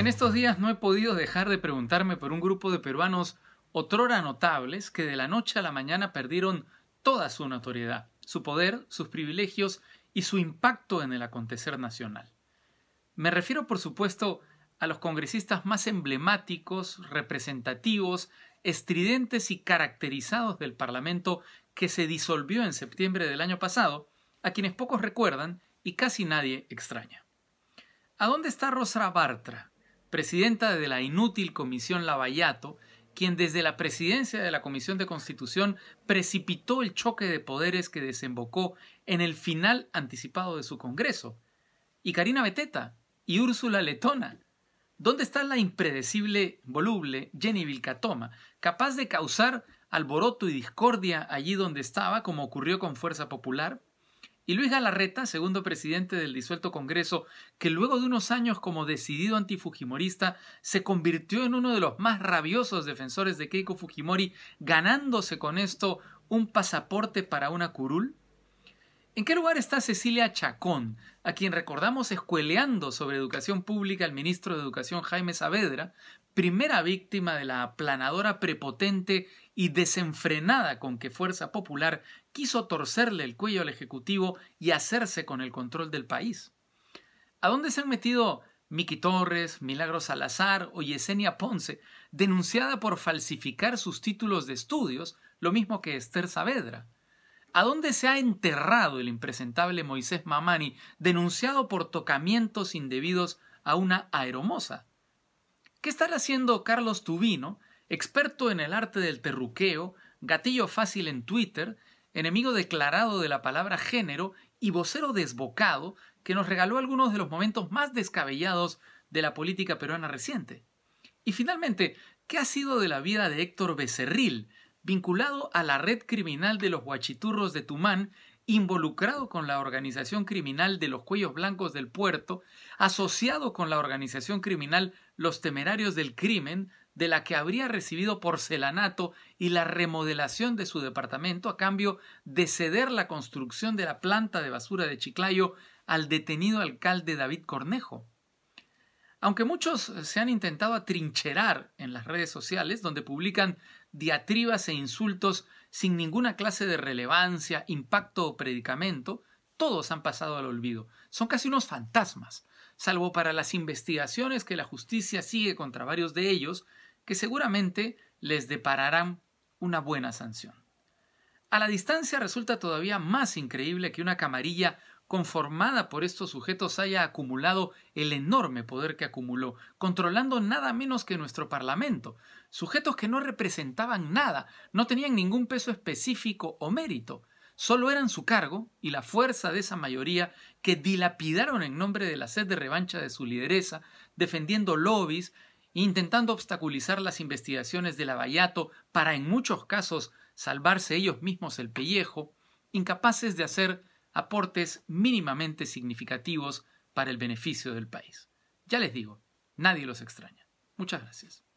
En estos días no he podido dejar de preguntarme por un grupo de peruanos otrora notables que de la noche a la mañana perdieron toda su notoriedad, su poder, sus privilegios y su impacto en el acontecer nacional. Me refiero, por supuesto, a los congresistas más emblemáticos, representativos, estridentes y caracterizados del Parlamento que se disolvió en septiembre del año pasado, a quienes pocos recuerdan y casi nadie extraña. ¿A dónde está Rosa Bartra, presidenta de la inútil Comisión Lavallato, quien desde la presidencia de la Comisión de Constitución precipitó el choque de poderes que desembocó en el final anticipado de su Congreso. Y Karina Beteta y Úrsula Letona. ¿Dónde está la impredecible, voluble Jenny Vilcatoma, capaz de causar alboroto y discordia allí donde estaba, como ocurrió con Fuerza Popular? y Luis Galarreta, segundo presidente del disuelto Congreso, que luego de unos años como decidido antifujimorista, se convirtió en uno de los más rabiosos defensores de Keiko Fujimori, ganándose con esto un pasaporte para una curul? ¿En qué lugar está Cecilia Chacón, a quien recordamos escueleando sobre educación pública al ministro de Educación Jaime Saavedra, primera víctima de la aplanadora prepotente y desenfrenada con que Fuerza Popular quiso torcerle el cuello al Ejecutivo y hacerse con el control del país? ¿A dónde se han metido Miki Torres, Milagro Salazar o Yesenia Ponce, denunciada por falsificar sus títulos de estudios, lo mismo que Esther Saavedra? ¿A dónde se ha enterrado el impresentable Moisés Mamani, denunciado por tocamientos indebidos a una aeromosa? ¿Qué estará haciendo Carlos Tubino, experto en el arte del terruqueo, gatillo fácil en Twitter, enemigo declarado de la palabra género y vocero desbocado que nos regaló algunos de los momentos más descabellados de la política peruana reciente? Y finalmente, ¿qué ha sido de la vida de Héctor Becerril, vinculado a la red criminal de los huachiturros de Tumán, involucrado con la organización criminal de los cuellos blancos del puerto, asociado con la organización criminal Los Temerarios del Crimen, de la que habría recibido porcelanato y la remodelación de su departamento a cambio de ceder la construcción de la planta de basura de Chiclayo al detenido alcalde David Cornejo. Aunque muchos eh, se han intentado atrincherar en las redes sociales, donde publican diatribas e insultos sin ninguna clase de relevancia, impacto o predicamento, todos han pasado al olvido. Son casi unos fantasmas, salvo para las investigaciones que la justicia sigue contra varios de ellos, que seguramente les depararán una buena sanción. A la distancia resulta todavía más increíble que una camarilla conformada por estos sujetos haya acumulado el enorme poder que acumuló, controlando nada menos que nuestro Parlamento, sujetos que no representaban nada, no tenían ningún peso específico o mérito, solo eran su cargo y la fuerza de esa mayoría que dilapidaron en nombre de la sed de revancha de su lideresa, defendiendo lobbies, intentando obstaculizar las investigaciones del vallato para en muchos casos salvarse ellos mismos el pellejo, incapaces de hacer aportes mínimamente significativos para el beneficio del país. Ya les digo, nadie los extraña. Muchas gracias.